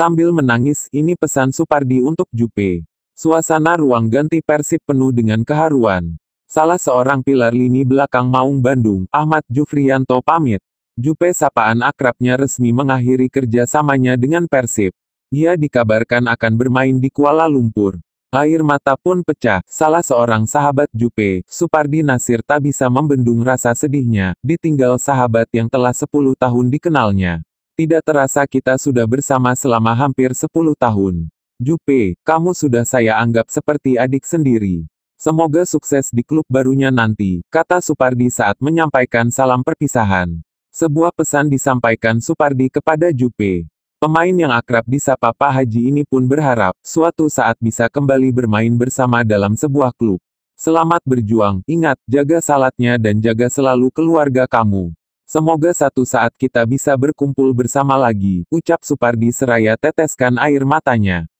Sambil menangis, ini pesan Supardi untuk Jupe. Suasana ruang ganti Persib penuh dengan keharuan. Salah seorang pilar lini belakang Maung Bandung, Ahmad Jufrianto pamit. Jupe sapaan akrabnya resmi mengakhiri kerjasamanya dengan Persib. Ia dikabarkan akan bermain di Kuala Lumpur. Air mata pun pecah, salah seorang sahabat Jupe, Supardi Nasir tak bisa membendung rasa sedihnya, ditinggal sahabat yang telah 10 tahun dikenalnya. Tidak terasa kita sudah bersama selama hampir 10 tahun. Jupe, kamu sudah saya anggap seperti adik sendiri. Semoga sukses di klub barunya nanti, kata Supardi saat menyampaikan salam perpisahan. Sebuah pesan disampaikan Supardi kepada Jupe. Pemain yang akrab disapa Pak Haji ini pun berharap, suatu saat bisa kembali bermain bersama dalam sebuah klub. Selamat berjuang, ingat, jaga salatnya dan jaga selalu keluarga kamu. Semoga satu saat kita bisa berkumpul bersama lagi, ucap Supardi seraya teteskan air matanya.